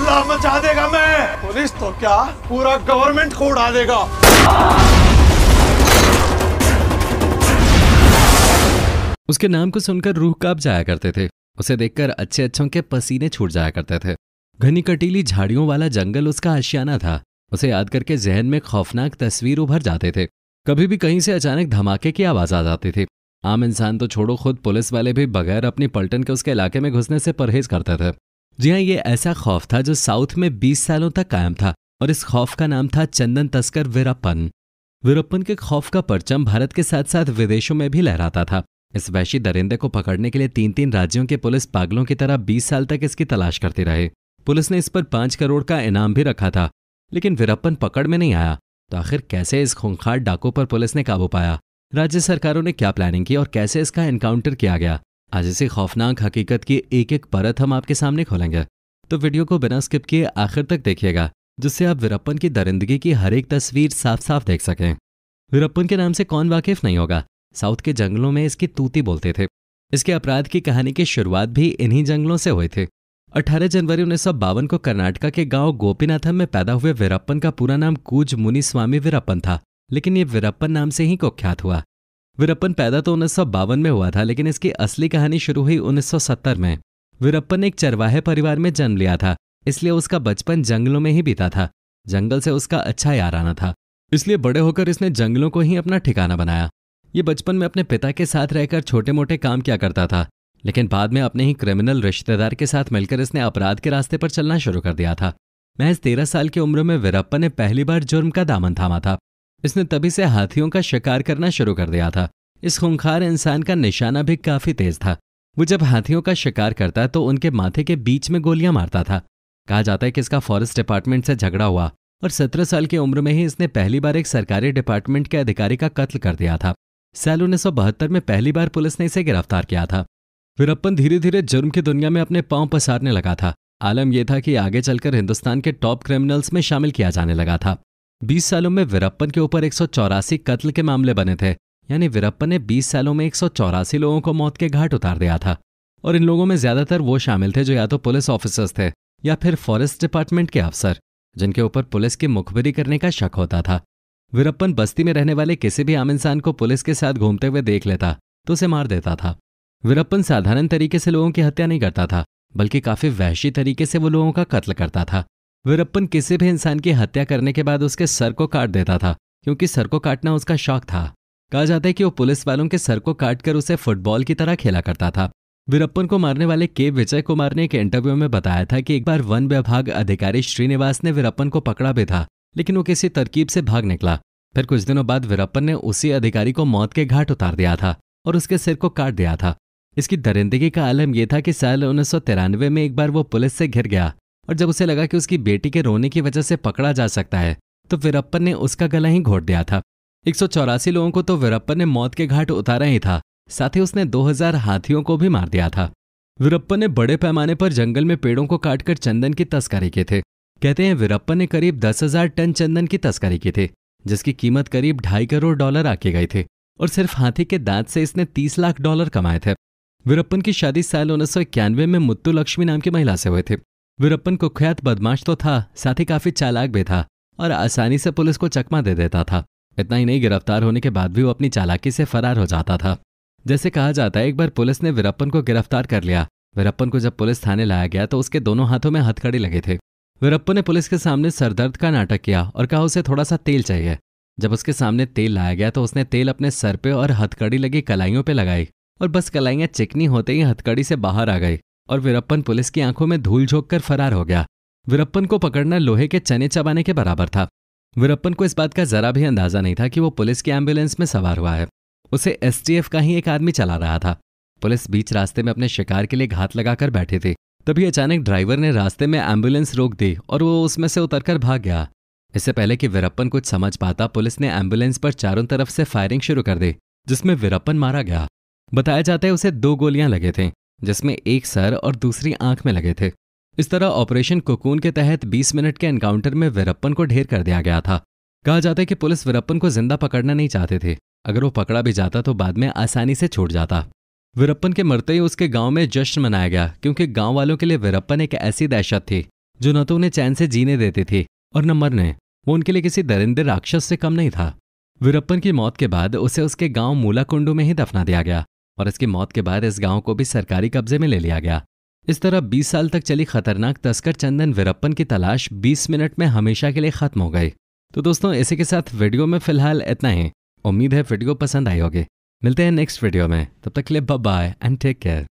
हल्ला मचा देगा मैं पुलिस तो क्या पूरा गवर्नमेंट को उड़ा देगा उसके नाम को सुनकर रूह कांप जाया करते थे उसे देखकर अच्छे अच्छों के पसीने छूट जाया करते थे घनी कटीली झाड़ियों वाला जंगल उसका आशियाना था उसे याद करके जहन में खौफनाक तस्वीर उभर जाते थे कभी भी कहीं से अचानक धमाके की आवाज आ जाती थी आम इंसान तो छोड़ो खुद पुलिस वाले भी बगैर अपनी पलटन के उसके इलाके में घुसने से परहेज करते थे जी हाँ ये ऐसा खौफ था जो साउथ में 20 सालों तक कायम था और इस खौफ का नाम था चंदन तस्कर वीरप्पन वीरप्पन के खौफ का परचम भारत के साथ साथ विदेशों में भी लहराता था इस वैशी दरिंदे को पकड़ने के लिए तीन तीन राज्यों के पुलिस पागलों की तरह 20 साल तक इसकी तलाश करते रहे पुलिस ने इस पर पांच करोड़ का इनाम भी रखा था लेकिन वीरप्पन पकड़ में नहीं आया तो आखिर कैसे इस खूंखार डाकू पर पुलिस ने काबू पाया राज्य सरकारों ने क्या प्लानिंग की और कैसे इसका एनकाउंटर किया गया आज इसी खौफनाक हकीकत की एक एक परत हम आपके सामने खोलेंगे तो वीडियो को बिना स्किप किए आखिर तक देखिएगा जिससे आप वीरप्पन की दरिंदगी की हर एक तस्वीर साफ साफ देख सकें वीरप्पन के नाम से कौन वाकिफ नहीं होगा साउथ के जंगलों में इसकी तूती बोलते थे इसके अपराध की कहानी की शुरुआत भी इन्हीं जंगलों से हुई थी 18 जनवरी उन्नीस को कर्नाटका के गांव गोपीनाथम में पैदा हुए वीरप्पन का पूरा नाम कूज मुनि स्वामी वीरप्पन था लेकिन ये वीरप्पन नाम से ही कुख्यात हुआ वीरप्पन पैदा तो उन्नीस में हुआ था लेकिन इसकी असली कहानी शुरू हुई उन्नीस में वीरप्पन ने एक चरवाहे परिवार में जन्म लिया था इसलिए उसका बचपन जंगलों में ही बीता था जंगल से उसका अच्छा यार आना था इसलिए बड़े होकर इसने जंगलों को ही अपना ठिकाना बनाया ये बचपन में अपने पिता के साथ रहकर छोटे मोटे काम किया करता था लेकिन बाद में अपने ही क्रिमिनल रिश्तेदार के साथ मिलकर इसने अपराध के रास्ते पर चलना शुरू कर दिया था महज तेरह साल की उम्र में वीरप्पन ने पहली बार जुर्म का दामन थामा था इसने तभी से हाथियों का शिकार करना शुरू कर दिया था इस खूंखार इंसान का निशाना भी काफी तेज था वो जब हाथियों का शिकार करता तो उनके माथे के बीच में गोलियां मारता था कहा जाता है कि इसका फॉरेस्ट डिपार्टमेंट से झगड़ा हुआ और सत्रह साल की उम्र में ही इसने पहली बार एक सरकारी डिपार्टमेंट के अधिकारी का कत्ल कर दिया था साल उन्नीस में पहली बार पुलिस ने इसे गिरफ्तार किया था वीरप्पन धीरे धीरे जुर्म की दुनिया में अपने पांव पसारने लगा था आलम यह था कि आगे चलकर हिंदुस्तान के टॉप क्रिमिनल्स में शामिल किया जाने लगा था 20 सालों में वीरप्पन के ऊपर एक कत्ल के मामले बने थे यानी वीरप्पन ने 20 सालों में एक लोगों को मौत के घाट उतार दिया था और इन लोगों में ज्यादातर वो शामिल थे जो या तो पुलिस ऑफिसर्स थे या फिर फॉरेस्ट डिपार्टमेंट के अफसर जिनके ऊपर पुलिस की मुखबरी करने का शक होता था वीरप्पन बस्ती में रहने वाले किसी भी आम इंसान को पुलिस के साथ घूमते हुए देख लेता तो उसे मार देता था वीरप्पन साधारण तरीके से लोगों की हत्या नहीं करता था बल्कि काफी वहशी तरीके से वो लोगों का कत्ल करता था वीरप्पन किसी भी इंसान की हत्या करने के बाद उसके सर को काट देता था क्योंकि सर को काटना उसका शौक था कहा जाता है कि वो पुलिस वालों के सर को काटकर उसे फुटबॉल की तरह खेला करता था वीरप्पन को मारने वाले के विजय कुमार ने एक इंटरव्यू में बताया था कि एक बार वन विभाग अधिकारी श्रीनिवास ने वीरप्पन को पकड़ा भी था लेकिन वो किसी तरकीब से भाग निकला फिर कुछ दिनों बाद वीरप्पन ने उसी अधिकारी को मौत के घाट उतार दिया था और उसके सिर को काट दिया था इसकी दरिंदगी का आलम यह था कि साल उन्नीस में एक बार वो पुलिस से घिर गया और जब उसे लगा कि उसकी बेटी के रोने की वजह से पकड़ा जा सकता है तो वीरप्पन ने उसका गला ही घोट दिया था एक लोगों को तो वीरप्पन ने मौत के घाट उतारा ही था साथ ही उसने 2000 हाथियों को भी मार दिया था वीरप्पन ने बड़े पैमाने पर जंगल में पेड़ों को काटकर चंदन की तस्करी की थी कहते हैं वीरप्पन ने करीब दस हजार टन चंदन की तस्करी की थी जिसकी कीमत करीब ढाई करोड़ डॉलर आके गई थी और सिर्फ हाथी के दांत से इसने तीस लाख डॉलर कमाए थे वीरप्पन की शादी साल उन्नीस में मुत्तु लक्ष्मी नाम की महिला से हुए थे वीरप्पन कुख्यात बदमाश तो था साथ ही काफी चालाक भी था और आसानी से पुलिस को चकमा दे देता था इतना ही नहीं गिरफ्तार होने के बाद भी वो अपनी चालाकी से फरार हो जाता था जैसे कहा जाता है एक बार पुलिस ने वीरप्पन को गिरफ्तार कर लिया वीरप्पन को जब पुलिस थाने लाया गया तो उसके दोनों हाथों में हथकड़ी लगे थे वीरप्पन ने पुलिस के सामने सरदर्द का नाटक किया और कहा उसे थोड़ा सा तेल चाहिए जब उसके सामने तेल लाया गया तो उसने तेल अपने सर पे और हथकड़ी लगी कलाइयों पे लगाई और बस कलाइयां चिकनी होते ही हथकड़ी से बाहर आ गई और वीरप्पन पुलिस की आंखों में धूल झोंक कर फरार हो गया वीरप्पन को पकड़ना लोहे के चने चबाने के बराबर था वीरप्पन को इस बात का जरा भी अंदाजा नहीं था कि वो पुलिस की एम्बुलेंस में सवार हुआ है उसे एसटीएफ का ही एक आदमी चला रहा था पुलिस बीच रास्ते में अपने शिकार के लिए घात लगाकर बैठे थे तभी अचानक ड्राइवर ने रास्ते में एम्बुलेंस रोक दी और वो उसमें से उतरकर भाग गया इससे पहले कि वीरप्पन कुछ समझ पाता पुलिस ने एम्बुलेंस पर चारों तरफ से फायरिंग शुरू कर दी जिसमें वीरप्पन मारा गया बताया जाता है उसे दो गोलियां लगे थे जिसमें एक सर और दूसरी आंख में लगे थे इस तरह ऑपरेशन कोकून के तहत 20 मिनट के एनकाउंटर में वीरप्पन को ढेर कर दिया गया था कहा जाता है कि पुलिस वीरप्पन को जिंदा पकड़ना नहीं चाहते थे अगर वो पकड़ा भी जाता तो बाद में आसानी से छूट जाता वीरप्पन के मरते ही उसके गांव में जश्न मनाया गया क्योंकि गांव वालों के लिए वीरप्पन एक ऐसी दहशत थी जो न तो उन्हें चैन से जीने देती थी और न मरने वो उनके लिए किसी दरिंदे राक्षस से कम नहीं था वीरप्पन की मौत के बाद उसे उसके गांव मूलाकुंडू में ही दफना दिया गया और इसकी मौत के बाद इस गांव को भी सरकारी कब्जे में ले लिया गया इस तरह 20 साल तक चली खतरनाक तस्कर चंदन वीरप्पन की तलाश 20 मिनट में हमेशा के लिए खत्म हो गई तो दोस्तों इसी के साथ वीडियो में फिलहाल इतना ही उम्मीद है वीडियो पसंद आई होगी मिलते हैं नेक्स्ट वीडियो में तब तक के लिए बाय एंड टेक केयर